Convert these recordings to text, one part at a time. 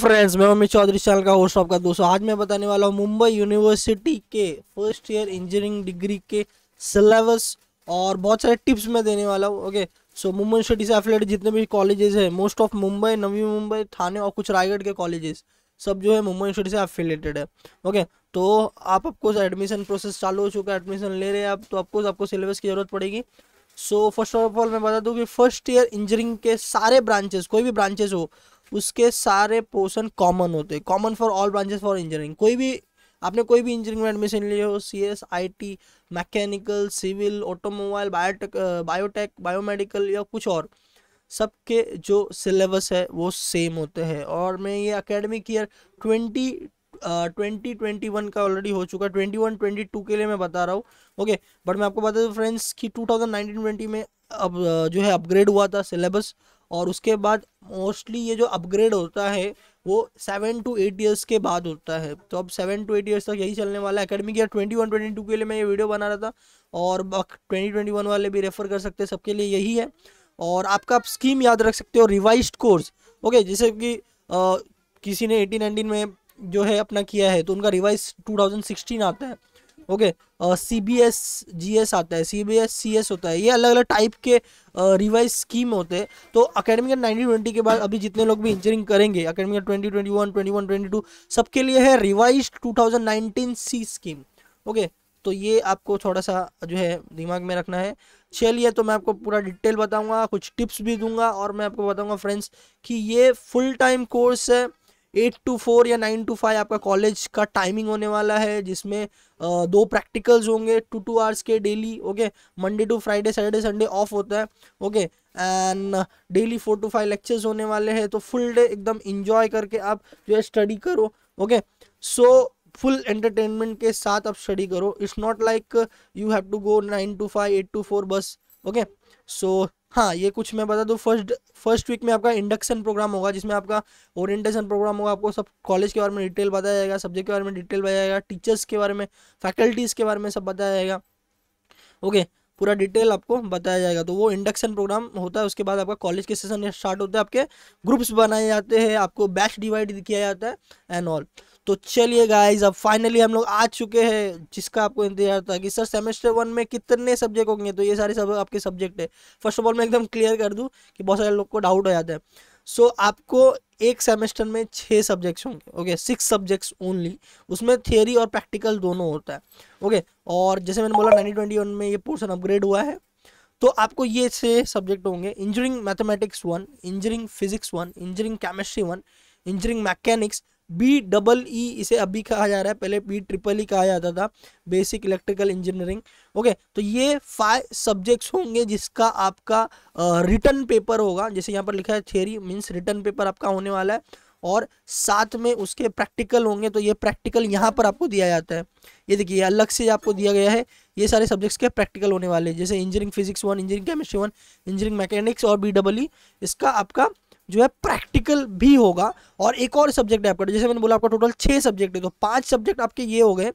Friends मैं Amit Chaudhary channel का host आपका दोस्तों आज मैं बताने वाला हूँ मुंबई यूनिवर्सिटी के फर्स्ट ईयर इंजीनियरिंग डिग्री के सिलेबस और बहुत सारे टिप्स मैं देने वाला हूँ ओके सो मुंबई यूनिवर्सिटी से एफिलेटेड जितने भी कॉलेजेस हैं मोस्ट ऑफ मुंबई नवी मुंबई थाने और कुछ रायगढ़ के कॉलेजेस सब जो है मुंबई यूनिवर्सिटी से एफिलेटेड है ओके तो आप आपको एडमिशन प्रोसेस चालू हो चुका है एडमिशन ले रहे हैं आप तो आपको आपको सिलेबस की ज़रूरत पड़ेगी सो फर्स्ट ऑफ ऑल मैं बता दूं कि फर्स्ट ईयर इंजीनियरिंग के सारे ब्रांचेस कोई भी ब्रांचेस हो उसके सारे पोर्सन कॉमन होते हैं common for all branches for engineering कोई भी आपने कोई भी इंजीनियरिंग में एडमिशन लिया हो C S I T mechanical civil automobile biotech biotech biomedical या कुछ और सबके जो सिलेबस है वो सेम होते हैं और मैं ये academic year twenty twenty twenty one का ऑलरेडी हो चुका है ट्वेंटी वन ट्वेंटी टू के लिए मैं बता रहा हूँ ओके बट मैं आपको बता दूँ फ्रेंड्स कि टू थाउजेंड नाइनटीन ट्वेंटी में अब जो है अपग्रेड हुआ था सिलेबस और उसके बाद मोस्टली ये जो अपग्रेड होता है वो सेवन टू एट ईयर्स के बाद होता है तो अब सेवन टू एट ईयर्स तक यही चलने वाला है academic year twenty one twenty two के लिए मैं ये वीडियो बना रहा था और ट्वेंटी ट्वेंटी वन वाले भी रेफर कर सकते हैं सबके लिए यही है और आपका आप स्कीम याद रख सकते हो रिवाइज कोर्स ओके जैसे कि आ, किसी ने एटीन नाइनटीन में जो है अपना किया है तो उनका रिवाइज टू थाउजेंड सिक्सटीन आता है okay C B S G S आता है C B S C S होता है ये अलग अलग टाइप के रिवाइज स्कीम होते हैं तो अकेडमिक का नाइनटीन ट्वेंटी के बाद अभी जितने लोग भी इंजीनियरिंग करेंगे अकेडमिक का twenty twenty one twenty one twenty two सबके लिए है revise two thousand nineteen C scheme okay तो ये आपको थोड़ा सा जो है दिमाग में रखना है चलिए तो मैं आपको पूरा डिटेल बताऊंगा कुछ टिप्स भी दूंगा और मैं आपको बताऊंगा फ्रेंड्स कि ये फुल टाइम कोर्स है एट टू फोर या नाइन टू फाइव आपका कॉलेज का टाइमिंग होने वाला है जिसमें दो प्रैक्टिकल्स होंगे टू टू आवर्स के daily okay Monday to Friday Saturday Sunday off होता है okay and daily four to five lectures होने वाले हैं तो फुल डे एकदम इंजॉय करके आप जो है स्टडी करो ओके सो फुल एंटरटेनमेंट के साथ आप स्टडी करो it's not like you have to go nine to five eight to four बस ओके सो हाँ ये कुछ मैं बता दूँ फर्स्ट फर्स्ट वीक में आपका इंडक्शन प्रोग्राम होगा जिसमें आपका ओरिएंटेशन प्रोग्राम होगा आपको सब कॉलेज के बारे में डिटेल बताया जाएगा सब्जेक्ट के बारे में डिटेल बताया जाएगा टीचर्स के बारे में फैकल्टीज़ के बारे में सब बताया जाएगा ओके पूरा डिटेल आपको बताया जाएगा तो वो इंडक्शन प्रोग्राम होता है उसके बाद आपका कॉलेज के सेशन स्टार्ट होता है आपके ग्रुप्स बनाए जाते हैं आपको बैच डिवाइड किया जाता है एंड ऑल तो चलिए गाइज अब फाइनली हम लोग आ चुके हैं जिसका आपको इंतजार था कि सर सेमेस्टर वन में कितने सब्जेक्ट होंगे तो ये सारे सब आपके सब्जेक्ट है फर्स्ट ऑफ ऑल मैं एकदम क्लियर कर दूँ कि बहुत सारे लोग को डाउट हो जाता है सो so, आपको एक सेमेस्टर में छः सब्जेक्ट्स होंगे ओके सिक्स सब्जेक्ट्स ओनली उसमें थियोरी और प्रैक्टिकल दोनों होता है ओके okay, और जैसे मैंने बोला नाइनटीन ट्वेंटी वन में ये पोर्सन अपग्रेड हुआ है तो आपको ये छः सब्जेक्ट होंगे engineering mathematics one engineering physics one engineering chemistry one engineering mechanics B double E इसे अभी कहा जा रहा है पहले बी ट्रिपल ई कहा जाता था बेसिक इलेक्ट्रिकल इंजीनियरिंग ओके तो ये फाइव सब्जेक्ट्स होंगे जिसका आपका रिटर्न पेपर होगा जैसे यहाँ पर लिखा है थेरी मीन्स रिटर्न पेपर आपका होने वाला है और साथ में उसके प्रैक्टिकल होंगे तो ये प्रैक्टिकल यहाँ पर आपको दिया जाता है ये देखिए अलग से आपको दिया गया है ये सारे सब्जेक्ट्स के प्रैक्टिकल होने वाले हैं जैसे engineering physics one engineering chemistry one engineering mechanics और बी डबल ई इसका आपका जो है प्रैक्टिकल भी होगा और एक और सब्जेक्ट है आपका जैसे मैंने बोला आपका टोटल छः सब्जेक्ट है तो पाँच सब्जेक्ट आपके ये हो गए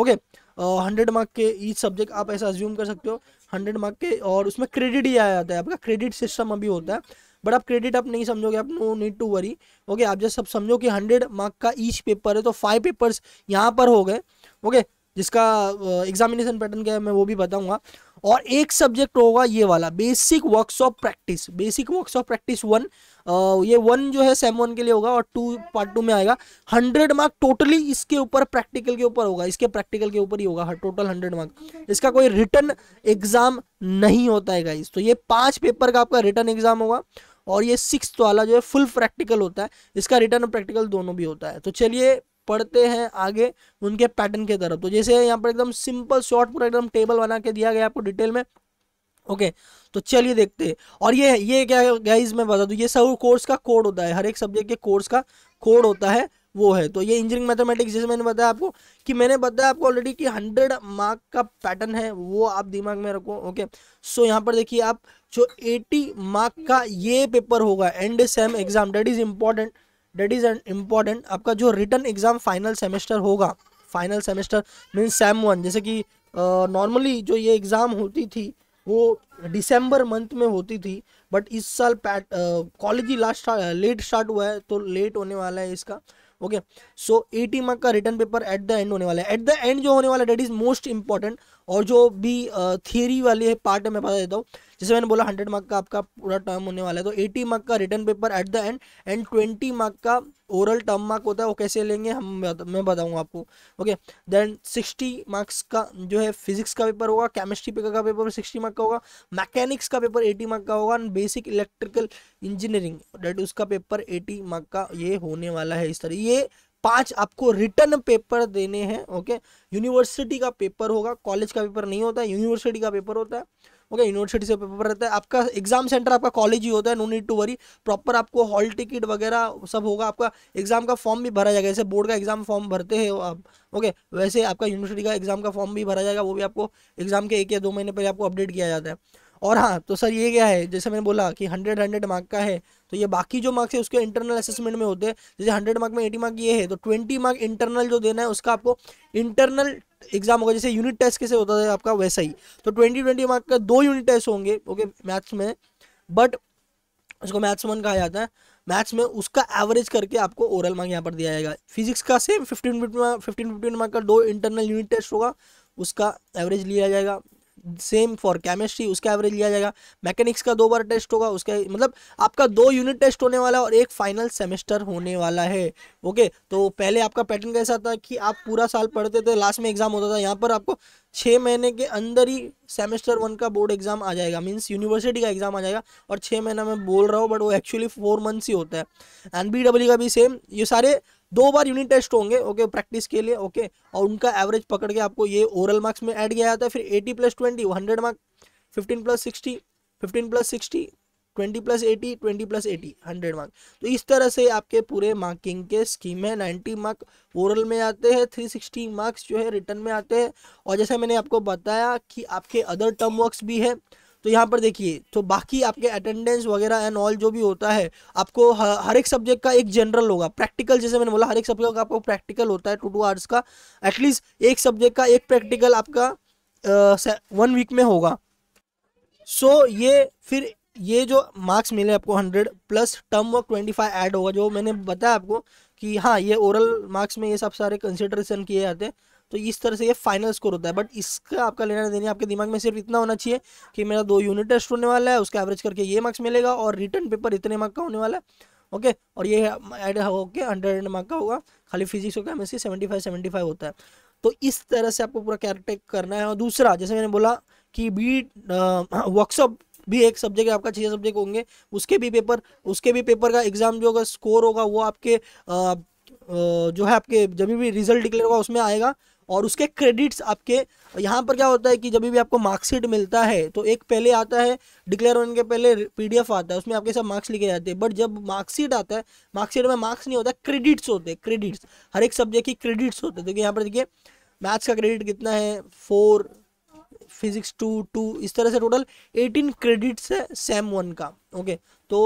ओके हंड्रेड मार्क के ईच सब्जेक्ट आप ऐसा अज्यूम कर सकते हो हंड्रेड मार्क के और उसमें क्रेडिट ही आया जाता है आपका क्रेडिट सिस्टम अभी होता है बट आप क्रेडिट आप नहीं समझोगे आप no need to worry okay आप जैसे सब समझो कि हंड्रेड मार्क का ईच पेपर है तो फाइव पेपर्स यहाँ पर हो गए ओके जिसका एग्जामिनेशन पैटर्न क्या है मैं वो भी बताऊंगा और एक सब्जेक्ट होगा ये वाला basic works of practice basic works of practice one ये वन जो है सेम वन के लिए होगा और टू पार्ट टू में आएगा हंड्रेड मार्क टोटली इसके ऊपर प्रैक्टिकल के ऊपर होगा इसके प्रैक्टिकल के ऊपर ही होगा टोटल हंड्रेड मार्क इसका कोई रिटर्न एग्जाम नहीं होता है इस तो ये पांच पेपर का आपका रिटर्न एग्जाम होगा और ये सिक्स वाला जो है फुल प्रैक्टिकल होता है इसका रिटर्न और प्रैक्टिकल दोनों भी होता है तो चलिए पढ़ते हैं आगे उनके पैटर्न की तरफ तो जैसे यहाँ पर एकदम सिंपल शॉर्ट पूरा एकदम टेबल बना के दिया गया आपको डिटेल में ओके okay, तो चलिए देखते हैं और ये ये क्या गाइज मैं बता दूँ ये सब कोर्स का कोड होता है हर एक सब्जेक्ट के कोर्स का कोड होता है वो है तो ये इंजीनियरिंग मैथमेटिक्स जैसे मैंने बताया आपको कि मैंने बताया आपको ऑलरेडी कि हंड्रेड मार्क का पैटर्न है वो आप दिमाग में रखो ओके सो यहाँ पर देखिए आप जो एटी मार्क का ये पेपर होगा and sem exam date is important date is important आपका जो रिटर्न एग्ज़ाम फाइनल सेमेस्टर होगा final semester means sem one जैसे कि नॉर्मली जो ये एग्ज़ाम होती थी वो डिसम्बर मंथ में होती थी बट इस साल पैट कॉलेज ही लास्ट लेट स्टार्ट हुआ है तो लेट होने वाला है इसका ओके सो एटी मार्क का written paper at the end होने वाला है एट द एंड जो होने वाला है डेट इज़ मोस्ट इंपॉर्टेंट और जो भी थियरी वाले पार्ट है मैं बता देता हूँ जैसे मैंने बोला हंड्रेड मार्क का आपका पूरा टर्म होने वाला है तो एटी मार्क का written paper at the end and twenty mark का ओरल टर्म मार्क होता है वो कैसे लेंगे हम मैं बताऊँगा आपको ओके देन सिक्सटी मार्क्स का जो है फिजिक्स का पेपर होगा केमिस्ट्री पेपर का पेपर सिक्सटी मार्क का होगा मैकेनिक्स का पेपर एटी मार्क का होगा and basic electrical engineering that उसका पेपर एटी मार्क का ये होने वाला है इस तरह ये पांच आपको रिटर्न पेपर देने हैं ओके यूनिवर्सिटी का पेपर होगा कॉलेज का पेपर नहीं होता है यूनिवर्सिटी का पेपर होता है ओके यूनिवर्सिटी से पेपर रहता है आपका एग्जाम सेंटर आपका कॉलेज ही होता है no need to worry proper आपको हॉल टिकट वगैरह सब होगा आपका एग्जाम का फॉर्म भी भरा जाएगा जैसे बोर्ड का एग्जाम फॉर्म भरते हैं आप ओके वैसे आपका यूनिवर्सिटी का एग्जाम का फॉर्म भी भरा जाएगा वो भी आपको एग्जाम के एक या दो महीने पहले आपको अपडेट किया जाता है और हाँ तो सर ये क्या है जैसे मैंने बोला कि हंड्रेड हंड्रेड मार्क का है तो ये बाकी जो मार्क्स है उसके इंटरनल असेसमेंट में होते हैं जैसे हंड्रेड मार्क में एटी मार्क ये है तो ट्वेंटी मार्क इंटरनल जो देना है उसका आपको इंटरनल एग्जाम होगा जैसे यूनिट टेस्ट कैसे होता है आपका वैसा ही तो ट्वेंटी ट्वेंटी मार्क का दो यूनिट टेस्ट होंगे ओके मैथ्स में बट उसको मैथ्स वन कहा जाता है मैथ्स में उसका एवरेज करके आपको ओरल मार्क यहाँ पर दिया जाएगा फिजिक्स का same fifteen fifteen fifteen fifteen mark का दो इंटरनल यूनिट टेस्ट होगा उसका एवरेज लिया जाएगा सेम फॉर केमिस्ट्री उसका एवरेज लिया जाएगा मैकेनिक्स का दो बार टेस्ट होगा उसका मतलब आपका दो यूनिट टेस्ट होने वाला और एक फाइनल सेमेस्टर होने वाला है ओके तो पहले आपका पैटर्न कैसा था कि आप पूरा साल पढ़ते थे लास्ट में एग्जाम होता था यहाँ पर आपको छः महीने के अंदर ही सेमेस्टर वन का बोर्ड एग्जाम आ जाएगा मीन्स यूनिवर्सिटी का एग्जाम आ जाएगा और छः महीना में बोल रहा हूँ बट वो एक्चुअली फोर मंथ्स ही होता है एन बी डब्ल्यू का भी सेम ये सारे दो बार यूनिट टेस्ट होंगे ओके प्रैक्टिस के लिए ओके और उनका एवरेज पकड़ के आपको ये ओरल मार्क्स में ऐड किया जाता है फिर eighty plus twenty hundred mark fifteen plus sixty fifteen plus sixty twenty plus eighty twenty plus eighty hundred mark तो इस तरह से आपके पूरे मार्किंग के स्कीम है नाइन्टी मार्क ओरल में आते हैं थ्री सिक्सटी मार्क्स जो है रिटर्न में आते हैं और जैसे मैंने आपको बताया कि आपके अदर टर्म वर्क भी है तो यहाँ पर देखिए तो बाकी आपके अटेंडेंस वगैरह एंड ऑल जो भी होता है आपको हर एक सब्जेक्ट का एक जनरल होगा प्रैक्टिकल जैसे मैंने बोला हर एक सब्जेक्ट का आपको प्रैक्टिकल होता है टू टू आवर्स का एटलीस्ट एक सब्जेक्ट का एक प्रैक्टिकल आपका वन वीक में होगा सो so, ये फिर ये जो मार्क्स मिले आपको hundred plus term work twenty five add होगा जो मैंने बताया आपको कि हाँ ये ओरल मार्क्स में ये सब सारे कंसिडरेशन किए जाते हैं तो इस तरह से ये फाइनल स्कोर होता है बट इसका आपका लेना देना आपके दिमाग में सिर्फ इतना होना चाहिए कि मेरा दो यूनिट टेस्ट होने वाला है उसका एवरेज करके ये मार्क्स मिलेगा और रिटर्न पेपर इतने मार्क का होने वाला है ओके okay, और ये एड होके हंड्रेड मार्क का होगा खाली फिजिक्स और chemistry seventy five seventy five होता है तो इस तरह से आपको पूरा कैरेक्टर करना है और दूसरा जैसे मैंने बोला कि बी वर्कशॉप भी एक सब्जेक्ट आपका छः सब्जेक्ट होंगे उसके भी पेपर उसके भी पेपर का एग्ज़ाम जो होगा स्कोर होगा वो आपके आ, आ, जो है आपके जब भी रिजल्ट डिक्लेयर होगा उसमें आएगा और उसके क्रेडिट्स आपके यहाँ पर क्या होता है कि जब भी आपको मार्कशीट मिलता है तो एक पहले आता है डिक्लेयर होने के पहले पीडीएफ आता है उसमें आपके सब मार्क्स लिखे जाते हैं बट जब मार्कशीट आता है मार्कशीट में मार्क्स नहीं होता क्रेडिट्स होते हैं क्रेडिट्स हर एक सब्जेक्ट की क्रेडिट्स होते हैं देखिए यहाँ पर देखिए मैथ्स का क्रेडिट कितना है फोर फिजिक्स टू टू इस तरह से टोटल एटीन क्रेडिट्स है सेम वन का ओके तो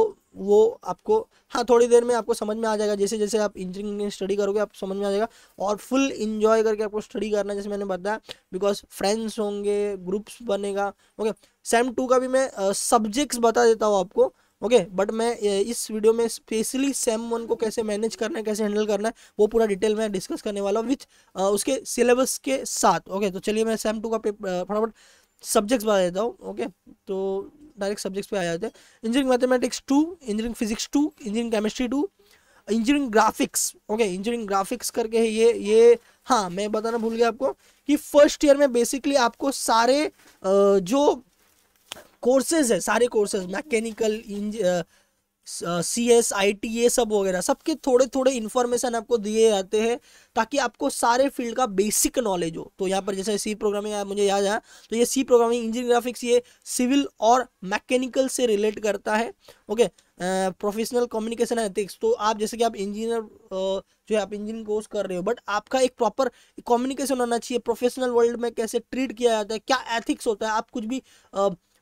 वो आपको हाँ थोड़ी देर में आपको समझ में आ जाएगा जैसे जैसे आप इंजीनियरिंग स्टडी करोगे आप समझ में आ जाएगा और फुल इन्जॉय करके आपको स्टडी करना जैसे मैंने बताया बिकॉज फ्रेंड्स होंगे ग्रुप्स बनेगा ओके सेम टू का भी मैं सब्जेक्ट्स बता देता हूँ आपको ओके बट मैं इस वीडियो में स्पेशली सेम वन को कैसे मैनेज करना है कैसे हैंडल करना है वो पूरा डिटेल में डिस्कस करने वाला हूँ विथ उसके सिलेबस के साथ ओके तो चलिए मैं सेम टू का फटाफट सब्जेक्ट्स बता देता हूँ ओके तो डायरेक्ट सब्जेक्ट्स पे आ जाते हैं engineering mathematics two engineering physics two engineering chemistry two engineering graphics okay engineering graphics करके ये ये हाँ मैं बताना भूल गया आपको कि फर्स्ट ईयर में बेसिकली आपको सारे जो कोर्सेज है सारे courses mechanical C S I T ये सब वगैरह सबके थोड़े थोड़े इन्फॉर्मेशन आपको दिए जाते हैं ताकि आपको सारे फील्ड का बेसिक नॉलेज हो तो यहाँ पर जैसे सी प्रोग्रामिंग मुझे याद आया तो ये सी प्रोग्रामिंग इंजीनियर ग्राफिक्स ये सिविल और मैकेनिकल से रिलेट करता है ओके प्रोफेशनल कम्युनिकेशन एथिक्स तो आप जैसे कि आप इंजीनियर जो है आप इंजीनियर कोर्स कर रहे हो बट आपका एक प्रॉपर कम्युनिकेशन होना चाहिए प्रोफेशनल वर्ल्ड में कैसे ट्रीट किया जाता है क्या एथिक्स होता है आप कुछ भी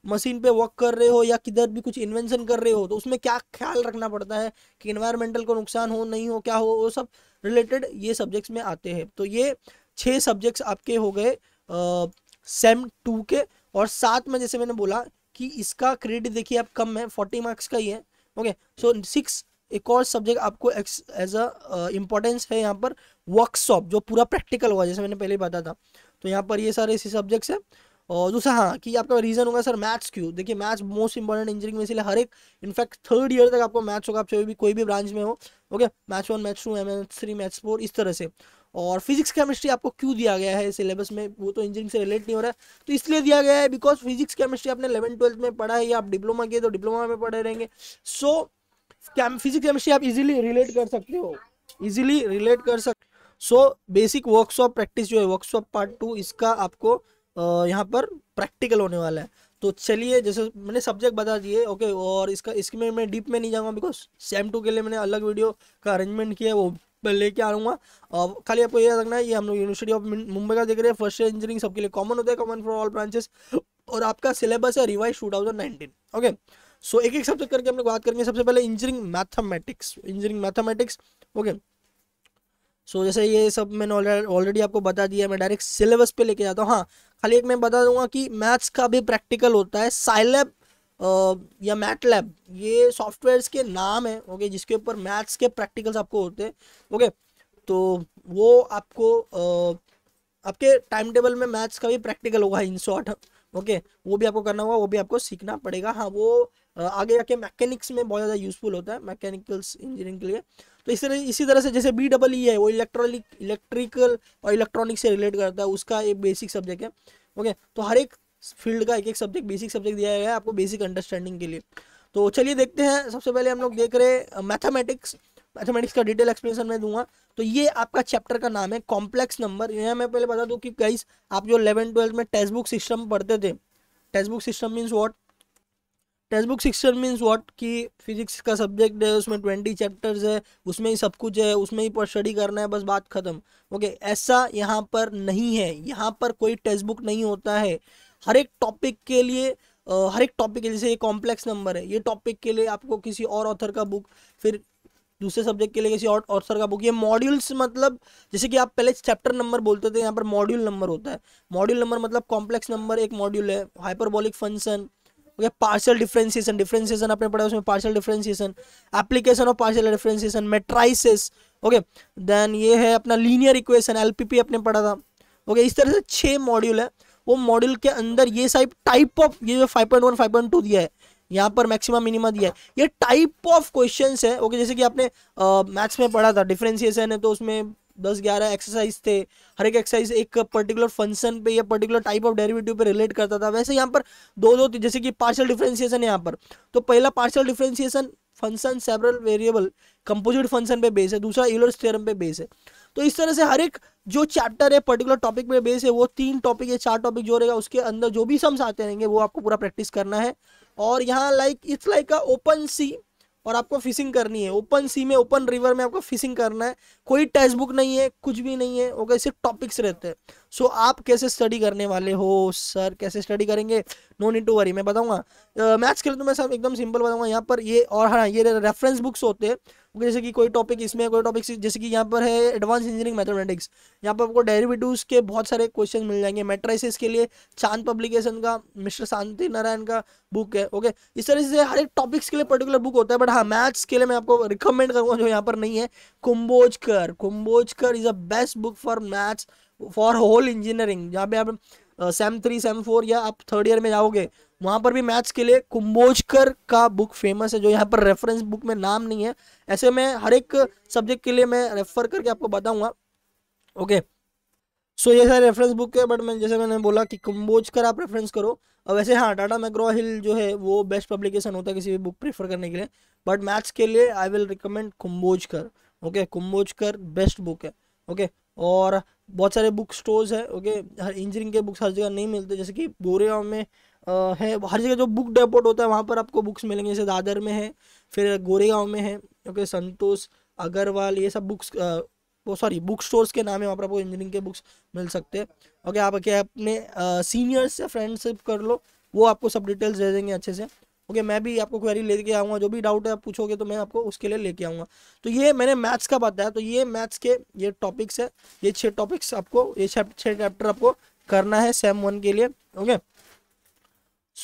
मशीन पे वर्क कर रहे हो या किधर भी कुछ इन्वेंशन कर रहे हो तो उसमें क्या ख्याल रखना पड़ता है कि इन्वायरमेंटल को नुकसान हो नहीं हो क्या हो वो सब रिलेटेड ये सब्जेक्ट्स में आते हैं तो ये छः सब्जेक्ट्स आपके हो गए सेम टू के और सात में जैसे मैंने बोला कि इसका क्रेडिट देखिए आप कम है फोर्टी मार्क्स का ही है ओके सो सिक्स एक और सब्जेक्ट आपको एज अ इम्पोर्टेंस है यहाँ पर वर्कशॉप जो पूरा प्रैक्टिकल हुआ जैसे मैंने पहले बताया था तो यहाँ पर ये सारे ऐसे सब्जेक्ट्स हैं और दूसरा हाँ कि आपका रीज़न होगा सर मैथ्स क्यों देखिए मैथ्स मोस्ट इंपॉर्टेंट इंजीनियरिंग में इसलिए हर एक इनफैक्ट थर्ड ईयर तक आपको मैथ्स होगा आप चाहे भी कोई भी ब्रांच में हो okay maths one maths two maths three maths four इस तरह से और फिजिक्स केमिस्ट्री आपको क्यों दिया गया है सिलेबस में वो तो इंजीनियरिंग से रिलेट नहीं हो रहा है तो इसलिए दिया गया है बिकॉज फिजिक्स केमिस्ट्री आपने इलेवन ट्वेल्थ में पढ़ा है या आप डिप्लोमा किए तो डिप्लोमा में पढ़े रहेंगे सो फिजिक्स केमिस्ट्री आप इजिली रिलेट कर सकते हो इजिली रिलेट कर सकते सो बेसिक वर्कशॉप प्रैक्टिस जो है वर्कशॉप पार्ट टू इसका आपको यहाँ पर प्रैक्टिकल होने वाला है तो चलिए जैसे मैंने सब्जेक्ट बता दिए ओके और इसका इसमें मैं डीप में नहीं जाऊँगा बिकॉज सेम टू के लिए मैंने अलग वीडियो का अरेंजमेंट किया है वो लेके आऊँगा और खाली आपको ये रखना है ये हम लोग यूनिवर्सिटी ऑफ मुंबई का देख रहे हैं फर्स्ट ईयर इंजीनियरिंग सबके लिए कॉमन होता है कॉमन फॉर ऑल ब्रांचेस और आपका सिलेबस है revise two thousand okay so एक एक सब्जेक्ट करके हम लोग बात करेंगे सबसे पहले engineering mathematics engineering mathematics okay so जैसे ये सब मैंने ऑलरेडी आपको बता दिया मैं डायरेक्ट सिलेबस पे लेके जाता हूँ हाँ खाली एक मैं बता दूंगा कि मैथ्स का भी प्रैक्टिकल होता है साइलैब या मैट लैब ये सॉफ्टवेयर के नाम है ओके जिसके ऊपर मैथ्स के प्रैक्टिकल्स आपको होते हैं ओके तो वो आपको आपके टाइम टेबल में मैथ्स का भी प्रैक्टिकल होगा इन शॉर्ट ओके वो भी आपको करना होगा वो भी आपको सीखना पड़ेगा हाँ वो आगे जाके मैकेनिक्स में बहुत ज़्यादा यूजफुल होता है मैकेनिकल्स इंजीनियरिंग के लिए तो इस तरह इसी तरह से जैसे बी डबल ई है वो इलेक्ट्रॉनिक इलेक्ट्रिकल और इलेक्ट्रॉनिक से रिलेट करता है उसका एक बेसिक सब्जेक्ट है ओके तो हर एक फील्ड का एक एक सब्जेक्ट बेसिक सब्जेक्ट दिया गया है आपको बेसिक अंडरस्टैंडिंग के लिए तो चलिए देखते हैं सबसे पहले हम लोग देख रहे मैथमेटिक्स मैथमेटिक्स का डिटेल एक्सप्लेनेशन मैं दूंगा तो ये आपका चैप्टर का नाम है कॉम्प्लेक्स नंबर यह मैं पहले बता दूँ कि कई आप जो इलेवन ट्वेल्थ में टेक्स्ट बुक सिस्टम पढ़ते थे text book system means what text book शिक्षण मीन्स वॉट कि फिजिक्स का सब्जेक्ट है उसमें ट्वेंटी चैप्टर्स है उसमें ही सब कुछ है उसमें ही पर स्टडी करना है बस बात ख़त्म ओके ऐसा यहाँ पर नहीं है यहाँ पर कोई टेक्स्ट बुक नहीं होता है हर एक टॉपिक के लिए हर एक टॉपिक के जैसे ये कॉम्प्लेक्स नंबर है ये टॉपिक के लिए आपको किसी और ऑथर का बुक फिर दूसरे सब्जेक्ट के लिए किसी और ऑथर का बुक ये मॉड्यूल्स मतलब जैसे कि आप पहले चैप्टर नंबर बोलते थे यहाँ पर मॉड्यूल नंबर होता है मॉड्यूल नंबर मतलब कॉम्प्लेक्स नंबर एक मॉड्यूल है hyperbolic function okay partial differentiation differentiation आपने पढ़ा उसमें partial differentiation application of partial differentiation matrices okay then ये है अपना लीनियर इक्वेशन एलपीपी आपने पढ़ा था ओके okay, इस तरह से छह मॉड्यूल है वो मॉड्यूल के अंदर ये साइप टाइप ऑफ ये जो फाइव पॉइंट दिया है यहाँ पर मैक्सिमम मिनिमम दिया है ये टाइप ऑफ क्वेश्चंस है ओके जैसे कि आपने मैथ्स में पढ़ा था डिफरेंशिएशन है तो उसमें दस ग्यारह एक्सरसाइज थे हर एक एक्सरसाइज एक पर्टिकुलर फंक्शन पे या पर्टिकुलर टाइप ऑफ डेरिवेटिव पे रिलेट करता था वैसे यहाँ पर दो दो जैसे कि पार्शियल डिफ्रेंशिएशन यहाँ पर तो पहला partial differentiation function several variable composite function पे बेस है दूसरा यूलर्स थ्योरम पे बेस है तो इस तरह से हर एक जो चैप्टर है पर्टिकुलर टॉपिक पे बेस है वो तीन टॉपिक या चार टॉपिक जो रहेगा उसके अंदर जो भी सम्स आते रहेंगे वो आपको पूरा प्रैक्टिस करना है और यहाँ like it's like a open sea और आपको फिशिंग करनी है ओपन सी में ओपन रिवर में आपको फिशिंग करना है कोई टेक्स्ट बुक नहीं है कुछ भी नहीं है ओके सिर्फ टॉपिक्स रहते हैं सो so, आप कैसे स्टडी करने वाले हो सर कैसे स्टडी करेंगे नो नीड टू वरी मैं बताऊंगा मैथ्स के लिए तो मैं सब एकदम सिंपल बताऊंगा यहाँ पर ये और हाँ ये रेफरेंस बुक्स होते हैं जैसे कि कोई टॉपिक इसमें कोई टॉपिक जैसे कि यहाँ पर है एडवांस इंजीनियरिंग मैथमेटिक्स यहाँ पर आपको डेरिवेटिव्स के बहुत सारे क्वेश्चन मिल जाएंगे मेट्राइसिस के लिए चांद पब्लिकेशन का मिस्टर शांति नारायण का बुक है ओके इस तरह से हर एक टॉपिक्स के लिए पर्टिकुलर बुक होता है बट हाँ मैथ्स के लिए मैं आपको रिकमेंड करूँगा जो यहाँ पर नहीं है Kumbhojkar Kumbhojkar is a best book for maths for whole engineering जहाँ पे आप सेम थ्री सेम फोर या आप थर्ड ईयर में जाओगे वहाँ पर भी मैथ्स के लिए कुंभोजकर का बुक फेमस है जो यहाँ पर रेफरेंस बुक में नाम नहीं है ऐसे में हर एक सब्जेक्ट के लिए मैं रेफर करके आपको बताऊँगा ओके सो ये सारे रेफरेंस बुक है बट मैं जैसे मैंने बोला कि कुंभोजकर आप रेफरेंस करो और वैसे हाँ टाटा मैक्रो हिल जो है वो बेस्ट पब्लिकेशन होता है किसी भी बुक प्रेफर करने के लिए बट मैथ्स के लिए I will recommend Kumbhojkar okay Kumbhojkar best book है ओके और बहुत सारे बुक स्टोर्स है ओके हर इंजीनियरिंग के बुक्स हर जगह नहीं मिलते जैसे कि बोरेगा में Uh, है हर जगह जो बुक डेपोट होता है वहाँ पर आपको बुक्स मिलेंगे जैसे दादर में है फिर गोरेगांव में है ओके संतोष अग्रवाल ये सब बुक्स आ, वो सॉरी बुक स्टोर्स के नाम है वहाँ पर आपको इंजीनियरिंग के बुक्स मिल सकते हैं ओके आप क्या अपने सीनियर्स से फ्रेंडशिप कर लो वो आपको सब डिटेल्स दे देंगे अच्छे से ओके मैं भी आपको क्वेरी लेके आऊँगा जो भी डाउट है आप पूछोगे तो मैं आपको उसके लिए लेके आऊँगा तो ये मैंने मैथ्स का बताया तो ये मैथ्स के ये टॉपिक्स है ये छः टॉपिक्स आपको ये छः चैप्टर आपको करना है सेम वन के लिए ओके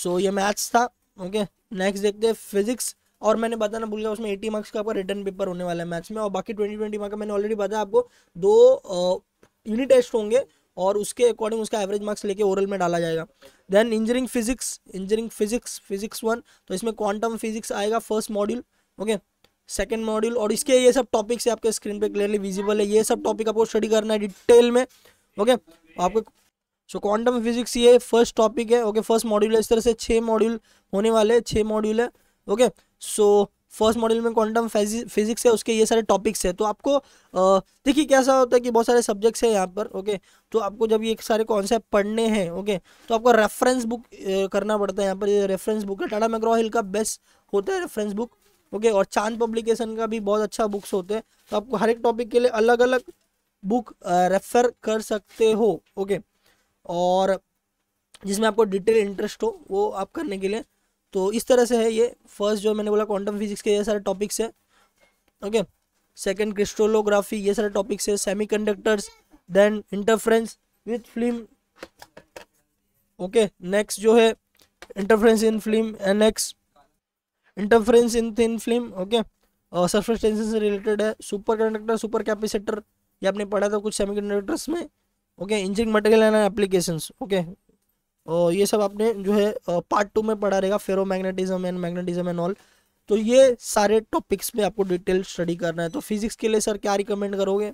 सो ये मैथ्स था ओके नेक्स्ट देखते हैं फिजिक्स और मैंने बताना भूल गया उसमें एटी मार्क्स का आपका रिटर्न पेपर होने वाला है मैथ्स में और बाकी ट्वेंटी ट्वेंटी मार्क्स का मैंने ऑलरेडी बताया आपको दो यूनिट टेस्ट होंगे और उसके अकॉर्डिंग उसका एवरेज मार्क्स लेके ओरल में डाला जाएगा then engineering physics engineering physics physics one तो इसमें क्वांटम फिजिक्स आएगा first module okay second module और इसके ये सब टॉपिक्स आपके स्क्रीन पर क्लियरली विजिबल है ये सब टॉपिक आपको स्टडी करना है डिटेल में ओके आपको सो क्वांटम फिजिक्स ये फर्स्ट टॉपिक है ओके फर्स्ट मॉड्यूल है इस तरह से छः मॉड्यूल होने वाले छः मॉड्यूल है ओके सो फर्स्ट मॉड्यूल में क्वांटम फिजिक्स है उसके ये सारे टॉपिक्स है तो आपको देखिए कैसा होता है कि बहुत सारे सब्जेक्ट्स हैं यहाँ पर ओके तो आपको जब ये सारे कॉन्सेप्ट पढ़ने हैं ओके तो आपको रेफरेंस बुक करना पड़ता है यहाँ पर रेफरेंस बुक है टाटा मैग्रो हिल का बेस्ट होता है रेफरेंस बुक ओके और चांद पब्लिकेशन का भी बहुत अच्छा बुक्स होते हैं तो आपको हर एक टॉपिक के लिए अलग अलग बुक रेफर कर सकते हो ओके और जिसमें आपको डिटेल इंटरेस्ट हो वो आप करने के लिए तो इस तरह से है ये फर्स्ट जो मैंने बोला क्वांटम फिजिक्स के ये सारे टॉपिक्स है ओके सेकंड क्रिस्टोलोग्राफी ये सारे टॉपिक्स है semiconductors then interference with film okay next जो है interference in film N X interference in thin film okay और सरफेस टेंशन से रिलेटेड है सुपर कंडक्टर सुपर कैपेसिटर ये आपने पढ़ा था कुछ सेमी में okay engineering material and applications okay ये सब आपने जो है पार्ट टू में पढ़ा रहेगा ferro magnetism and magnetism and all तो ये सारे टॉपिक्स में आपको डिटेल स्टडी करना है तो फिजिक्स के लिए सर क्या रिकमेंड करोगे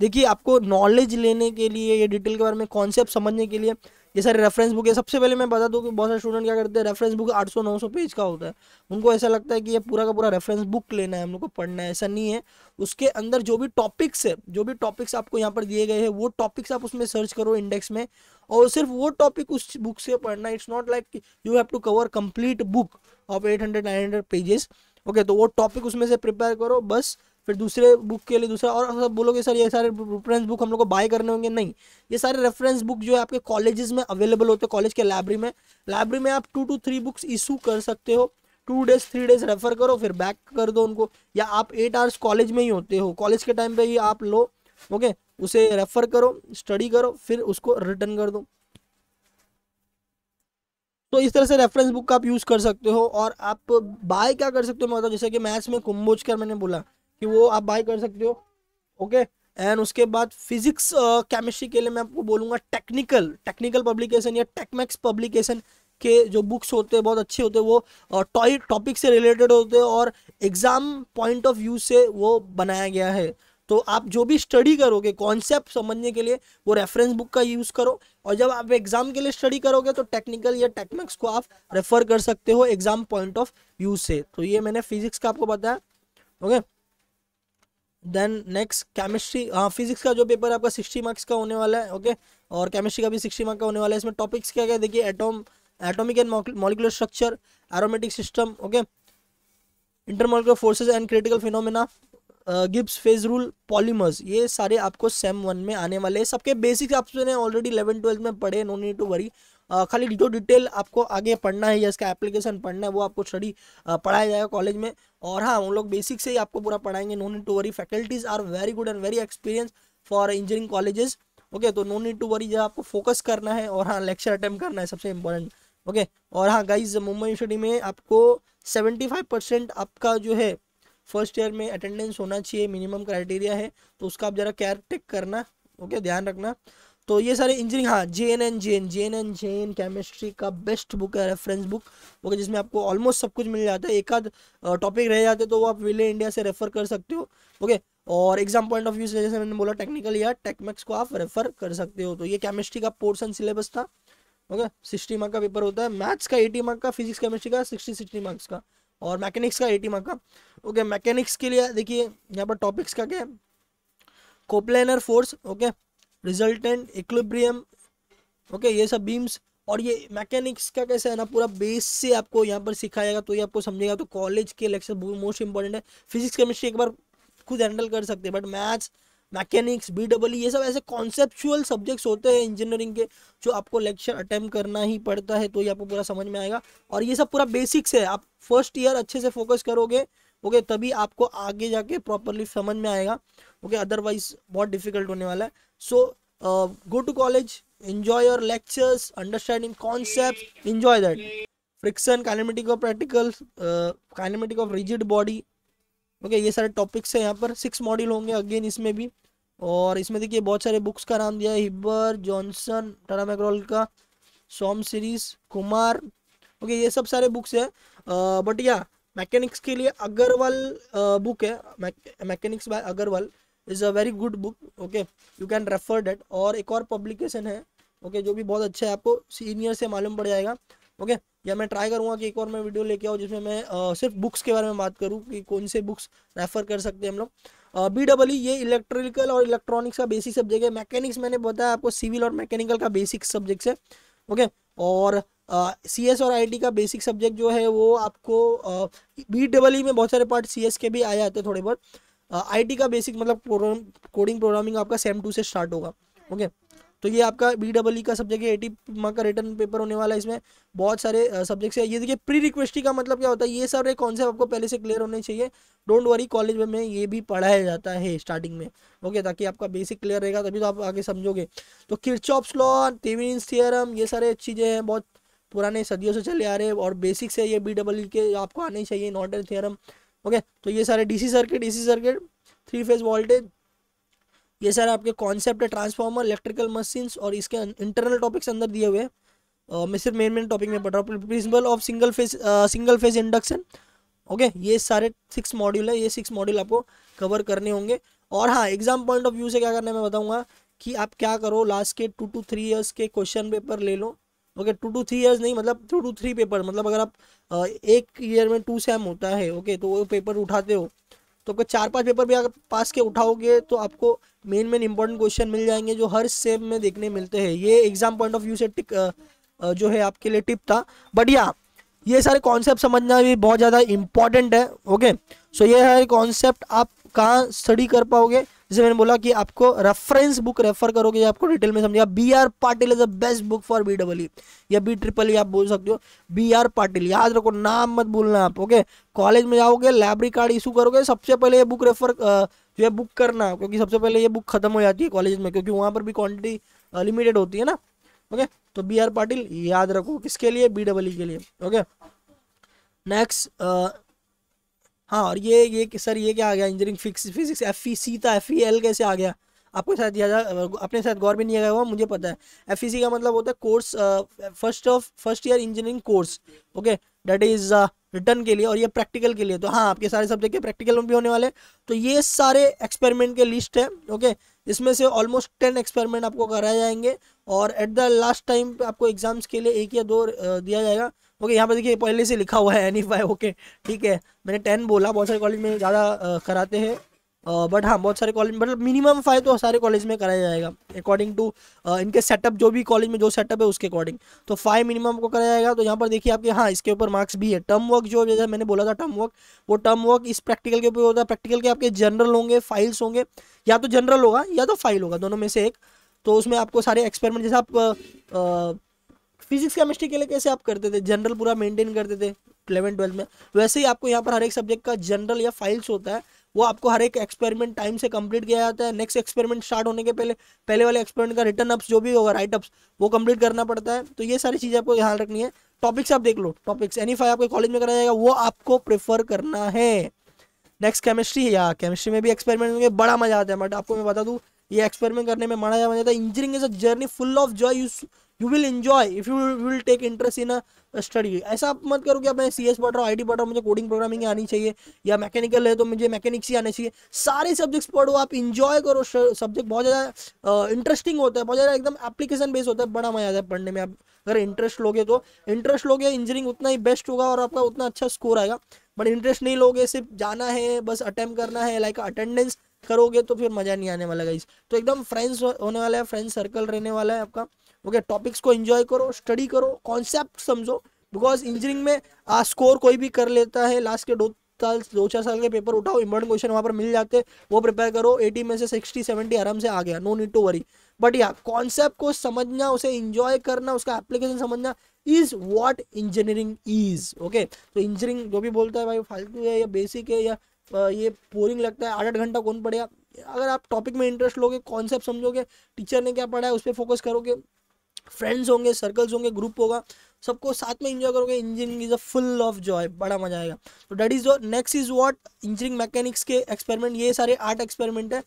देखिए आपको नॉलेज लेने के लिए या डिटेल के बारे में कॉन्सेप्ट समझने के लिए ये सारे रेफरेंस बुक है सबसे पहले मैं बता दूँ कि बहुत सारे स्टूडेंट क्या करते हैं रेफरेंस बुक 800 900 पेज का होता है उनको ऐसा लगता है कि ये पूरा का पूरा रेफरेंस बुक लेना है हम लोग को पढ़ना है ऐसा नहीं है उसके अंदर जो भी टॉपिक्स है जो भी टॉपिक्स आपको यहाँ पर दिए गए हैं वो टॉपिक्स आप उसमें सर्च करो इंडेक्स में और सिर्फ वो टॉपिक उस बुक से पढ़ना it's not like you have to cover complete book of eight hundred nine hundred pages okay तो वो टॉपिक उसमें से प्रिपेयर करो बस फिर दूसरे बुक के लिए दूसरा और सब बोलोगे सर ये सारे रेफरेंस बुक हम लोग को बाय करने होंगे नहीं ये सारे रेफरेंस बुक जो है आपके कॉलेजेस में अवेलेबल होते हैं कॉलेज के लाइब्रेरी में लाइब्रेरी में आप two two three books issue कर सकते हो two days three days refer करो फिर बैक कर दो उनको या आप एट आवर्स कॉलेज में ही होते हो कॉलेज के टाइम पे ही आप लो ओके उसे रेफर करो स्टडी करो फिर उसको रिटर्न कर दो तो इस तरह से रेफरेंस बुक का आप यूज़ कर सकते हो और आप बाय क्या कर सकते हो मतलब जैसे कि मैथ्स में कुम्भोज कर मैंने बोला कि वो आप बाय कर सकते हो ओके एंड उसके बाद फिजिक्स केमिस्ट्री uh, के लिए मैं आपको बोलूँगा टेक्निकल टेक्निकल पब्लिकेशन या टेकमैक्स पब्लिकेशन के जो बुक्स होते हैं बहुत अच्छे होते हैं वो टॉय uh, टॉपिक से रिलेटेड होते हैं और एग्ज़ाम पॉइंट ऑफ व्यू से वो बनाया गया है तो आप जो भी स्टडी करोगे कॉन्सेप्ट समझने के लिए वो रेफरेंस बुक का यूज़ करो और जब आप एग्ज़ाम के लिए स्टडी करोगे तो टेक्निकल या टेक्निक्स को आप रेफ़र कर सकते हो एग्ज़ाम पॉइंट ऑफ व्यू से तो ये मैंने फिजिक्स का आपको बताया okay okay? Then next chemistry हाँ फिजिक्स का जो पेपर आपका सिक्सटी मार्क्स का होने वाला है ओके और केमिस्ट्री का भी सिक्सटी मार्क्स का होने वाला है इसमें टॉपिक्स क्या क्या देखिए atom atomic and molecular structure aromatic system okay intermolecular forces and critical phenomena Gibbs phase rule polymers ये सारे आपको सेम वन में आने वाले हैं सबके बेसिक्स आपने ऑलरेडी इलेवन ट्वेल्थ में पढ़े नो नीड टू वरी खाली जो डिटेल आपको आगे पढ़ना है या इसका एप्लीकेशन पढ़ना है वो आपको स्टडी पढ़ाया जाएगा कॉलेज में और हाँ उन लोग बेसिक से ही आपको पूरा पढ़ाएंगे no need to worry faculties are very good and very experience for engineering colleges okay तो नो नीड टू वरी जब आपको फोकस करना है और हाँ लेक्चर अटैम्प्ट करना है सबसे इम्पोर्टेंट ओके और हाँ गाइज मुंबई यूनिवर्सिटी में आपको सेवेंटी फाइव परसेंट आपका जो है फर्स्ट ईयर में अटेंडेंस होना चाहिए मिनिमम क्राइटेरिया है तो उसका आप ज़रा केयर टेक करना ओके ध्यान रखना तो ये सारे इंजीनियरिंग हाँ J N N J N J N N J N chemistry का बेस्ट बुक है रेफरेंस बुक ओके जिसमें आपको ऑलमोस्ट सब कुछ मिल जाता है एक आध टॉपिक रह जाते तो वो आप विले इंडिया से रेफर कर सकते हो ओके और एग्जाम पॉइंट ऑफ व्यू से जैसे मैंने बोला टेक्निकल या टेकमैक्स को आप रेफर कर सकते हो तो ये केमिस्ट्री का पोर्सन सिलेबस था ओके सिक्सटी मार्क का पेपर होता है मैथ्स का एटी मार्क का फिजिक्स केमिस्ट्री का सिक्सटी सिक्सटी मार्क्स का और मैकेनिक्स का एटी मार्क का ओके मैकेनिक्स के लिए देखिए यहाँ पर टॉपिक्स का क्या है coplanar force okay resultant equilibrium okay ये सब बीम्स और ये मैकेनिक्स का कैसे है ना पूरा बेस से आपको यहाँ पर सिखाएगा तो ये आपको समझेगा तो कॉलेज के लेक्चर मोस्ट इंपॉर्टेंट है फिजिक्स केमिस्ट्री एक बार खुद हैंडल कर सकते हैं but maths mechanics B double ये सब ऐसे कॉन्सेप्चुअल सब्जेक्ट्स होते हैं इंजीनियरिंग के जो आपको लेक्चर अटेम्प्ट करना ही पड़ता है तो ये आपको पूरा समझ में आएगा और ये सब पूरा बेसिक्स है आप फर्स्ट ईयर अच्छे से फोकस करोगे ओके तभी आपको आगे जाके प्रॉपरली समझ में आएगा ओके अदरवाइज बहुत डिफिकल्ट होने वाला है so uh, go to college enjoy your lectures understanding concepts enjoy that friction kinematic of practical kinematic of rigid body okay ये सारे टॉपिक्स हैं यहाँ पर सिक्स मॉड्यूल होंगे अगेन इसमें भी और इसमें देखिए बहुत सारे बुक्स का नाम दिया है हिब्बर जॉनसन टारा मैक्रॉल का सोम सीरीज कुमार ओके ये सब सारे बुक्स है बट या मैकेनिक्स के लिए अग्रवाल बुक uh, है mechanics by Agarwal is a very good book okay you can refer that और एक और पब्लिकेशन है ओके okay, जो भी बहुत अच्छा है आपको सीनियर से मालूम पड़ जाएगा ओके okay? या मैं ट्राई करूँगा कि एक और मैं वीडियो लेके आऊँ जिसमें मैं आ, सिर्फ बुक्स के बारे में बात करूँ कि कौन से बुक्स रेफर कर सकते हैं हम लोग बी डबल ई ये इलेक्ट्रिकल और इलेक्ट्रॉनिक्स का बेसिक सब्जेक्ट है मैकेनिक्स मैंने बताया आपको सिविल और मैकेनिकल का बेसिक सब्जेक्ट है ओके okay? और सी एस और आई का बेसिक सब्जेक्ट जो है वो आपको बी डबल ई में बहुत सारे पार्ट सी एस के भी आ जाते हैं थोड़े बहुत आईटी का बेसिक मतलब प्रोग्राम कोडिंग प्रोग्रामिंग आपका सेम टू से स्टार्ट होगा ओके तो ये आपका बी डबल ई का सब्जेक्ट है एटी मार्क का रिटर्न पेपर होने वाला है इसमें बहुत सारे सब्जेक्ट्स है ये देखिए प्री रिक्वेस्टी का मतलब क्या होता है ये सारे कॉन्सेप्ट आपको पहले से क्लियर होने चाहिए डोंट वरी कॉलेज में ये भी पढ़ाया जाता है स्टार्टिंग में ओके ताकि आपका बेसिक क्लियर रहेगा तभी तो आप आगे समझोगे तो किरचॉप्स लॉ तेविन्स थियरम ये सारे चीज़ें हैं बहुत पुराने सदियों से चले आ रहे हैं और बेसिक्स है ये B double e e e के आपको आने चाहिए नॉट एन थियरम ओके तो ये सारे DC circuit DC circuit three phase voltage ये सारे आपके कॉन्सेप्ट है ट्रांसफार्मर इलेक्ट्रिकल मशीन्स और इसके इंटरनल अं-, टॉपिक्स अंदर दिए हुए हैं मैं सिर्फ मेन मेन टॉपिक में पढ़ रहा हूँ principle of single phase single phase induction okay ये सारे सिक्स मॉड्यूल है ये सिक्स मॉड्यूल आपको कवर करने होंगे और हाँ एग्जाम पॉइंट ऑफ व्यू से क्या करना है मैं बताऊँगा कि आप क्या करो लास्ट के टू टू थ्री ईयर्स के क्वेश्चन पेपर ले लो okay two two three years नहीं मतलब टू टू थ्री पेपर मतलब अगर आप एक ईयर में टू सेम होता है ओके तो वो पेपर उठाते हो तो आपका चार पांच पेपर भी अगर पास के उठाओगे तो आपको मेन मेन इंपॉर्टेंट क्वेश्चन मिल जाएंगे जो हर सेम में देखने मिलते हैं ये एग्जाम पॉइंट ऑफ व्यू से टिक जो है आपके लिए टिप था बट या ये सारे कॉन्सेप्ट समझना भी बहुत ज़्यादा इंपॉर्टेंट है ओके सो ये सारे कॉन्सेप्ट आप कहाँ स्टडी कर पाओगे जैसे मैंने बोला कि आपको रेफरेंस बुक रेफर करोगे आपको डिटेल में समझेगा B R Patil is the best book for B double E या बी ट्रिपल ई आप बोल सकते हो बी आर पाटिल याद रखो नाम मत बोलना आप ओके कॉलेज में जाओगे लाइब्रेरी कार्ड इशू करोगे सबसे पहले ये बुक रेफर जो है बुक करना क्योंकि सबसे पहले ये बुक खत्म हो जाती है कॉलेज में क्योंकि वहाँ पर भी क्वान्टिटी लिमिटेड होती है ना ओके तो बी आर पाटिल याद रखो किसके लिए बी डबल ई के लिए ओके नेक्स्ट हाँ और ये ये सर ये क्या आ गया engineering fix physics F E C था एफ ई एल कैसे आ गया आपके साथ दिया अपने साथ गौर भी नहीं आया हुआ मुझे पता है एफ ई सी का मतलब होता है course first of first year engineering course okay that is written के लिए और ये प्रैक्टिकल के लिए तो हाँ आपके सारे सब्जेक्ट के प्रैक्टिकल में भी होने वाले तो ये सारे एक्सपेरिमेंट के लिस्ट है ओके इसमें से ऑलमोस्ट टेन एक्सपेरिमेंट आपको कराए जाएंगे और एट द लास्ट टाइम आपको एग्जाम्स के लिए एक या दो दिया जाएगा ओके यहाँ पे देखिए पहले से लिखा हुआ है एनी फाइव ओके ठीक है मैंने टेन बोला बहुत सारे कॉलेज में ज़्यादा कराते हैं बट हाँ बहुत सारे कॉलेज मतलब मिनिमम फाइव तो सारे कॉलेज में कराया जाएगा अकॉर्डिंग टू इनके सेटअप जो भी कॉलेज में जो सेटअप है उसके अकॉर्डिंग तो फाइव मिनिमम को कराया जाएगा तो यहाँ पर देखिए आपके हाँ इसके ऊपर मार्क्स भी है टर्म वर्क जो जैसे मैंने बोला था टर्म वर्क वो टर्म वर्क इस प्रैक्टिकल के ऊपर होता है प्रैक्टिकल के आपके जनरल होंगे फाइल्स होंगे या तो जनरल होगा या तो फाइल होगा दोनों में से एक तो उसमें आपको सारे एक्सपेरिमेंट जैसे आप फिजिक्स केमिस्ट्री के लिए कैसे आप करते थे जनरल पूरा मेंटेन करते थे इलेवन ट्वेल्थ में वैसे ही आपको यहाँ पर हर एक सब्जेक्ट का जनरल या फाइल्स होता है वो आपको हर एक एक्सपेरिमेंट टाइम से कंप्लीट किया जाता है नेक्स्ट एक्सपेरिमेंट स्टार्ट होने के पहले पहले वाले एक्सपेरिमेंट का रिटर्न अप्स जो भी होगा राइट अप्स वो कंप्लीट करना पड़ता है तो ये सारी चीज़ें आपको ध्यान रखनी है टॉपिक्स आप देख लो टॉपिक्स एनी फाइव आपके कॉलेज में कराया जाएगा वो आपको प्रेफर करना है नेक्स्ट केमिस्ट्री है या केमिस्ट्री में भी एक्सपेरिमेंट होंगे बड़ा मजा आता है बट आपको मैं बता दूँ ये एक्सपेरिमेंट करने में मना मजा आता है engineering is a journey full of joy you you will enjoy if you will take interest in study ऐसा आप मत करो कि आप मैं सी एस पढ़ रहा हूँ आई टी पढ़ रहा हूँ मुझे कोडिंग प्रोग्रामिंग आनी चाहिए या मैकेनिकल है तो मुझे मैकेनिक्स ही आने चाहिए सारे सब्जेक्ट्स पढ़ो आप इन्जॉय करो सब्जेक्ट बहुत ज़्यादा इंटरेस्टिंग होता है बहुत ज़्यादा एकदम एप्लीकेशन बेस्ड होता है बड़ा मजा आता है पढ़ने में आप अगर इंटरेस्ट लोगे तो इंटरेस्ट लोगे इंजीनियरिंग उतना ही बेस्ट होगा और आपका उतना अच्छा स्कोर आएगा बट इंटरेस्ट नहीं लोगे सिर्फ जाना है बस अटैम्प करना है लाइक अटेंडेंस करोगे तो फिर मज़ा नहीं आने वाला गाइस तो एकदम फ्रेंड्स होने वाला है फ्रेंड्स सर्कल रहने वाला है आपका ओके टॉपिक्स को एंजॉय करो स्टडी करो कॉन्सेप्ट समझो बिकॉज इंजीनियरिंग में आ, स्कोर कोई भी कर लेता है लास्ट के दो साल दो चार साल के पेपर उठाओ इंपॉर्टेंट क्वेश्चन वहाँ पर मिल जाते वो प्रिपेयर करो एटी में से सिक्सटी सेवेंटी आराम से आ गया no need to worry but या कॉन्सेप्ट को समझना उसे इंजॉय करना उसका एप्लीकेशन समझना is what engineering is okay तो इंजीनियरिंग जो भी बोलता है भाई फालतू है या बेसिक है या ये बोरिंग लगता है आठ आठ घंटा कौन पढ़ेगा अगर आप टॉपिक में इंटरेस्ट लोगे कॉन्सेप्ट समझोगे टीचर ने क्या पढ़ा है उस पर फोकस करोगे फ्रेंड्स होंगे सर्कल्स होंगे ग्रुप होगा सबको साथ में इंजॉय करोगे engineering is a full of joy बड़ा मजा आएगा तो that is next is what engineering mechanics के एक्सपेरिमेंट ये सारे आठ एक्सपेरिमेंट है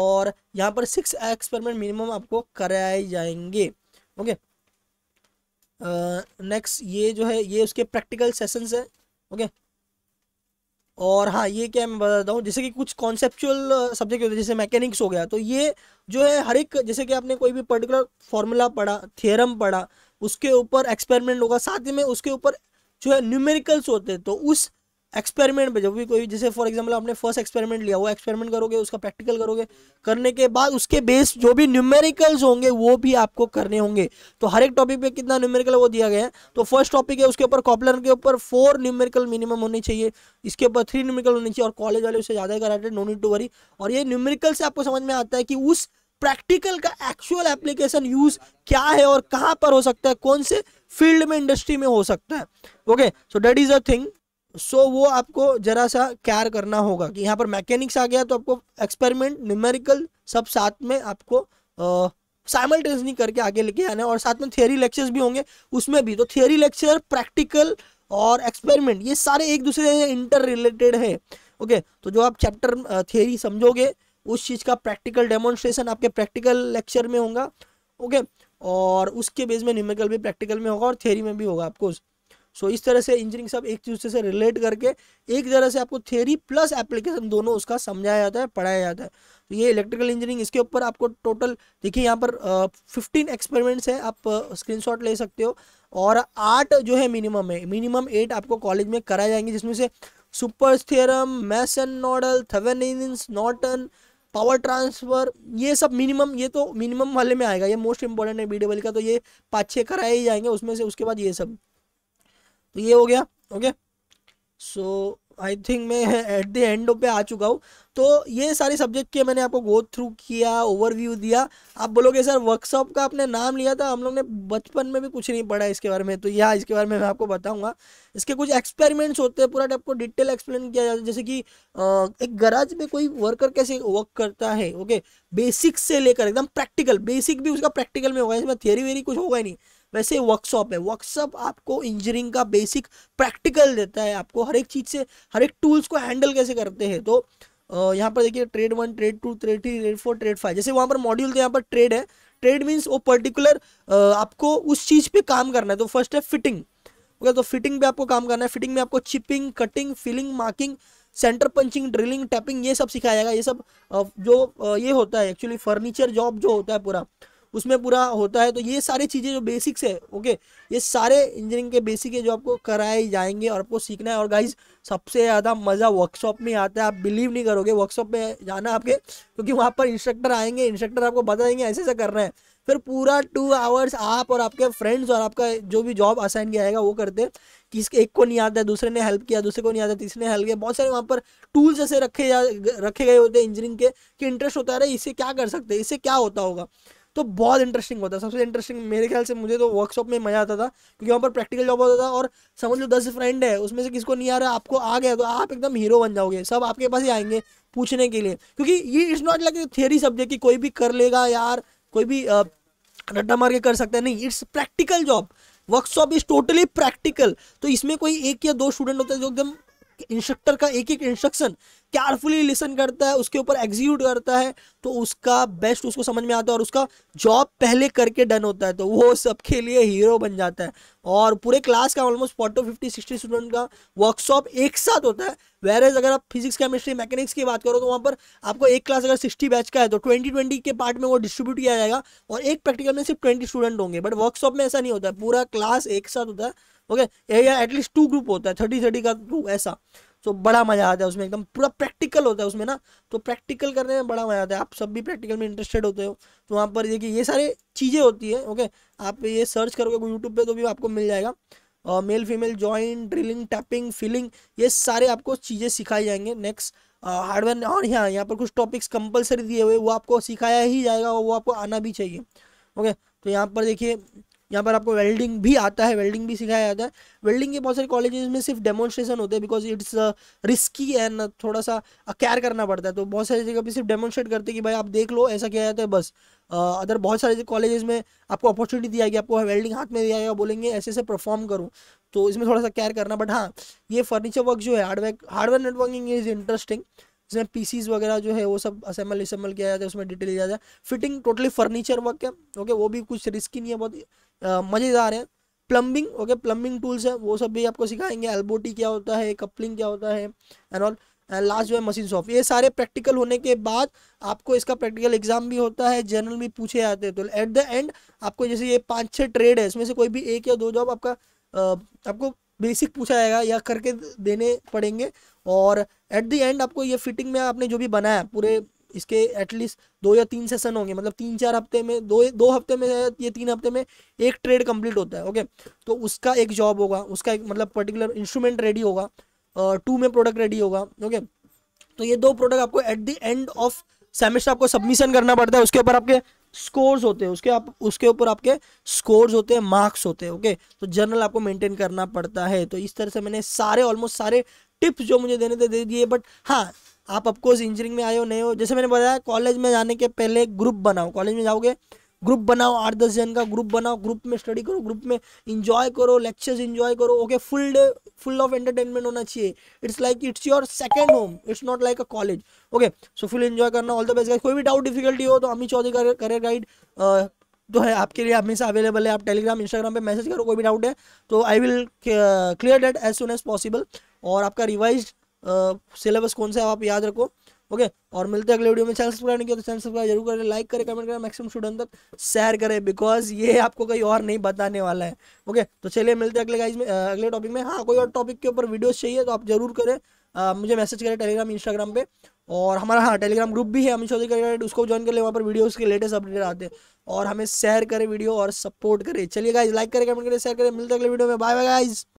और यहाँ पर सिक्स एक्सपेरिमेंट मिनिमम आपको कराए जाएंगे ओके नेक्स्ट ये जो है ये उसके प्रैक्टिकल सेशंस है ओके okay? और हाँ ये क्या मैं बताता हूँ जैसे कि कुछ कॉन्सेप्चुअल सब्जेक्ट होते हैं जैसे मैकेनिक्स हो गया तो ये जो है हर एक जैसे कि आपने कोई भी पर्टिकुलर फॉर्मूला पढ़ा थियरम पढ़ा उसके ऊपर एक्सपेरिमेंट होगा साथ ही में उसके ऊपर जो है न्यूमेरिकल्स होते हैं तो उस एक्सपेरिमेंट पे जब भी कोई जैसे फॉर एग्जांपल आपने फर्स्ट एक्सपेरिमेंट लिया वो एक्सपेरिमेंट करोगे उसका प्रैक्टिकल करोगे करने के बाद उसके बेस जो भी न्यूमेरिकल्स होंगे वो भी आपको करने होंगे तो हर एक टॉपिक पे कितना न्यूमेरिकल वो दिया गया है तो फर्स्ट टॉपिक है उसके ऊपर कॉपलर के ऊपर फोर न्यूमेरिकल मिनिमम होने चाहिए इसके ऊपर थ्री न्यूमेरिकल होने चाहिए और कॉलेज वाले उससे ज़्यादा कराटेड नो नीड टू वरी और ये न्यूमेरिकल से आपको समझ में आता है कि उस प्रैक्टिकल का एक्चुअल एप्लीकेशन यूज क्या है और कहाँ पर हो सकता है कौन से फील्ड में इंडस्ट्री में हो सकता है okay so that is a thing so so, वो आपको ज़रा सा क्यार करना होगा कि यहाँ पर मैकेनिक्स आ गया तो आपको एक्सपेरिमेंट न्यूमेरिकल सब साथ में आपको साइमल्टेनियसली करके आगे लेके आना है और साथ में थियोरी लेक्चर्स भी होंगे उसमें भी तो थियोरी लेक्चर प्रैक्टिकल और एक्सपेरिमेंट ये सारे एक दूसरे से इंटर रिलेटेड है ओके okay, तो जो आप चैप्टर थियोरी समझोगे उस चीज़ का प्रैक्टिकल डेमोन्स्ट्रेशन आपके प्रैक्टिकल लेक्चर में होगा ओके okay? और उसके बेस में न्यूमेरिकल भी प्रैक्टिकल में होगा और थियरी में भी होगा आपको सो इस तरह से इंजीनियरिंग सब एक दूसरे से रिलेट करके एक तरह से आपको थ्योरी प्लस एप्लीकेशन दोनों उसका समझाया जाता है पढ़ाया जाता है तो ये इलेक्ट्रिकल इंजीनियरिंग इसके ऊपर आपको टोटल देखिए यहाँ पर फिफ्टीन एक्सपेरिमेंट्स है आप स्क्रीनशॉट ले सकते हो और आठ जो है मिनिमम है मिनिमम एट आपको कॉलेज में कराए जाएंगे जिसमें से super theorem mesh and nodal Thevenin's Norton power transfer ये सब मिनिमम ये तो मिनिमम वाले में आएगा ये मोस्ट इंपॉर्टेंट है बी डबल का तो ये पाँच छः कराए ही जाएंगे उसमें से उसके बाद ये सब तो ये हो गया ओके सो आई थिंक मैं एट द एंड पे आ चुका हूँ तो ये सारे सब्जेक्ट के मैंने आपको गो थ्रू किया ओवरव्यू दिया आप बोलोगे सर वर्कशॉप का आपने नाम लिया था हम लोग ने बचपन में भी कुछ नहीं पढ़ा इसके बारे में तो यह इसके बारे में मैं आपको बताऊंगा इसके कुछ एक्सपेरिमेंट्स होते हैं पूरा आपको डिटेल एक्सप्लेन किया जाता है जैसे कि एक गराज में कोई वर्कर कैसे वर्क करता है ओके बेसिक से लेकर एकदम प्रैक्टिकल बेसिक भी उसका प्रैक्टिकल में होगा इसमें थियरी वेरी कुछ होगा ही नहीं वैसे वर्कशॉप है वर्कशॉप आपको इंजीनियरिंग का बेसिक प्रैक्टिकल देता है आपको हर एक चीज़ से हर एक टूल्स को हैंडल कैसे करते हैं तो यहाँ पर देखिए trade one trade two trade three trade four trade five जैसे वहाँ पर मॉड्यूल तो यहाँ पर ट्रेड है ट्रेड मीन्स वो पर्टिकुलर आपको उस चीज़ पे काम करना है तो फर्स्ट है फिटिंग ओके तो फिटिंग पे आपको काम करना है फिटिंग में आपको chipping cutting filling marking centre punching drilling tapping ये सब सिखाया जाएगा ये सब जो ये होता है एक्चुअली फर्नीचर जॉब जो होता है पूरा उसमें पूरा होता है तो ये सारी चीज़ें जो बेसिक्स है ओके ये सारे इंजीनियरिंग के बेसिक है जो आपको कराए जाएंगे और आपको सीखना है और गाइज सबसे ज़्यादा मज़ा वर्कशॉप में आता है आप बिलीव नहीं करोगे वर्कशॉप में जाना आपके क्योंकि वहाँ पर इंस्ट्रक्टर आएंगे इंस्ट्रक्टर आपको बता देंगे ऐसे ऐसा करना है फिर पूरा टू आवर्स आप और आपके फ्रेंड्स और आपका जो भी जॉब असाइन किया जाएगा वो करते इसके एक को नहीं आता है दूसरे ने हेल्प किया दूसरे को नहीं आता तीसरे ने हेल्प किया बहुत सारे वहाँ पर टूल्स ऐसे रखे जा रखे गए होते हैं इंजीनियरिंग के कि इंटरेस्ट होता है इससे क्या कर सकते हैं इससे क्या होता होगा तो बहुत इंटरेस्टिंग होता है सबसे इंटरेस्टिंग मेरे ख्याल से मुझे तो वर्कशॉप में मज़ा आता था क्योंकि वहाँ पर प्रैक्टिकल जॉब होता था और समझ लो दस फ्रेंड है उसमें से किसको नहीं आ रहा आपको आ गया तो आप एकदम हीरो बन जाओगे सब आपके पास ही आएंगे पूछने के लिए क्योंकि ये it's not like theory subject की कोई भी कर लेगा यार कोई भी रट्टा मार के कर सकता है नहीं it's practical job workshop is totally practical तो इसमें कोई एक या दो स्टूडेंट होते हैं जो एकदम इंस्ट्रक्टर का एक एक इंस्ट्रक्शन केयरफुली लिसन करता है उसके ऊपर एग्जीक्यूट करता है तो उसका बेस्ट उसको समझ में आता है और उसका जॉब पहले करके डन होता है तो वो सबके लिए हीरो बन जाता है और पूरे क्लास का almost forty fifty sixty student का वर्कशॉप एक साथ होता है एज अगर आप फिजिक्स केमिस्ट्री मैकेनिक्स की बात करो तो वहाँ पर आपको एक क्लास अगर सिक्सटी बैच का है तो ट्वेंटी ट्वेंटी के पार्ट में वो डिस्ट्रीब्यूट किया जाएगा और एक प्रैक्टिकल में सिर्फ ट्वेंटी स्टूडेंट होंगे बट वर्कशॉप में ऐसा नहीं होता है पूरा क्लास एक साथ होता है ओके या एटलीस्ट टू ग्रुप होता है थर्टी थर्टी का ग्रुप ऐसा तो बड़ा मज़ा आता है उसमें एकदम पूरा प्रैक्टिकल होता है उसमें ना तो प्रैक्टिकल करने में बड़ा मज़ा आता है आप सब भी प्रैक्टिकल में इंटरेस्टेड होते हो तो वहाँ पर देखिए ये सारी चीज़ें होती है ओके आप ये सर्च करोगे यूट्यूब पर तो भी आपको मिल जाएगा और male female joint drilling tapping filling ये सारे आपको चीज़ें सिखाई जाएंगे नेक्स्ट हार्डवेयर और यहाँ यहाँ पर कुछ टॉपिक्स कंपलसरी दिए हुए वो आपको सिखाया ही जाएगा और वो आपको आना भी चाहिए ओके तो यहाँ पर देखिए यहाँ पर आपको वेल्डिंग भी आता है वेल्डिंग भी सिखाया जाता है वेल्डिंग के बहुत सारे कॉलेजेस में सिर्फ डेमोन्स्ट्रेशन होते हैं बिकॉज इट्स रिस्की एंड थोड़ा सा केयर करना पड़ता है तो बहुत सारी जगह पर सिर्फ डेमोन्स्ट्रेट करते हैं कि भाई आप देख लो ऐसा किया जाता है बस uh, अदर बहुत सारे कॉलेजेस में आपको अपॉर्चुनिटी दिया गया आपको वेल्डिंग हाथ में दिया गया बोलेंगे ऐसे ऐसे परफॉर्म करूँ तो इसमें थोड़ा सा केयर करना बट हाँ ये फर्नीचर वर्क जो है hardware hardware networking is interesting जिसमें पीसीज वगैरह जो है वो सब असेंबल असेंबल किया जाता है उसमें डिटेल दिया जाता है फिटिंग टोटली फर्नीचर वर्क है ओके वो भी कुछ रिस्की नहीं है बहुत मज़ेदार है प्लम्बिंग ओके प्लम्बिंग टूल्स है वो सब भी आपको सिखाएंगे एल्बोटी क्या होता है कपलिंग क्या होता है एंड ऑल एंड लास्ट जो है मशीन सॉफ्ट ये सारे प्रैक्टिकल होने के बाद आपको इसका प्रैक्टिकल एग्जाम भी होता है जनरल भी पूछे जाते हैं तो एट द एंड आपको जैसे ये पाँच छः ट्रेड है इसमें से कोई भी एक या दो जॉब आपका आपको बेसिक पूछा जाएगा या करके देने पड़ेंगे और एट द एंड आपको ये फिटिंग में आपने जो भी बनाया पूरे इसके एटलीस्ट दो या तीन सेशन होंगे मतलब तीन चार हफ्ते में दो दो हफ्ते में ये तीन हफ्ते में एक ट्रेड कंप्लीट होता है ओके तो उसका एक जॉब होगा उसका एक मतलब पर्टिकुलर इंस्ट्रूमेंट रेडी होगा टू में प्रोडक्ट रेडी होगा ओके तो ये दो प्रोडक्ट आपको at the end of semester आपको सबमिशन करना पड़ता है उसके ऊपर आपके स्कोर्स होते हैं उसके आप उसके ऊपर आपके स्कोर्स होते हैं मार्क्स होते हैं ओके तो जर्नल आपको मेंटेन करना पड़ता है तो इस तरह से मैंने सारे ऑलमोस्ट सारे टिप्स जो मुझे देने थे दे दिए बट हाँ आप अफकोर्स इंजीनियरिंग में आए हो नहीं हो जैसे मैंने बताया कॉलेज में जाने के पहले ग्रुप बनाओ कॉलेज में जाओगे ग्रुप बनाओ आठ दस जन का ग्रुप बनाओ ग्रुप में स्टडी करो ग्रुप में इंजॉय करो लेक्चर्स इंजॉय करो okay full day full of entertainment होना चाहिए it's like it's your second home it's not like a college okay so full enjoy करना ऑल द बेस्ट कोई भी डाउट डिफिकल्टी हो तो अमित चौधरी करियर गाइड तो है आपके लिए हमेशा अवेलेबल है आप टेलीग्राम इंस्टाग्राम पे मैसेज करो कोई भी डाउट है तो I will clear that as soon as possible और आपका रिवाइज सिलेबस कौन सा है आप याद रखो ओके और मिलते हैं अगले वीडियो में चैनल सब्सक्राइब नहीं किया तो चैनल सब्सक्राइब जरूर करें लाइक करें कमेंट करें मैक्सिमम स्टूडेंट तक शेयर करें बिकॉज ये आपको कहीं और नहीं बताने वाला है ओके तो चलिए मिलते हैं अगले गाइज में अगले टॉपिक में हाँ कोई और टॉपिक के ऊपर वीडियोज चाहिए तो आप जरूर करें आ, मुझे मैसेज करें टेलीग्राम इंस्टाग्राम पर और हमारा हाँ टेलीग्राम ग्रुप भी है अमित चौधरी रिलेटेड उसको ज्वाइन कर ले वहाँ पर वीडियोज़ के लेटेस्ट अपडेट आते हैं और हमें शेयर करें वीडियो और सपोर्ट करें चलिए गाइज लाइक करें कमेंट करें शेयर करें मिलते अगले वीडियो में बाय बाय गाइज़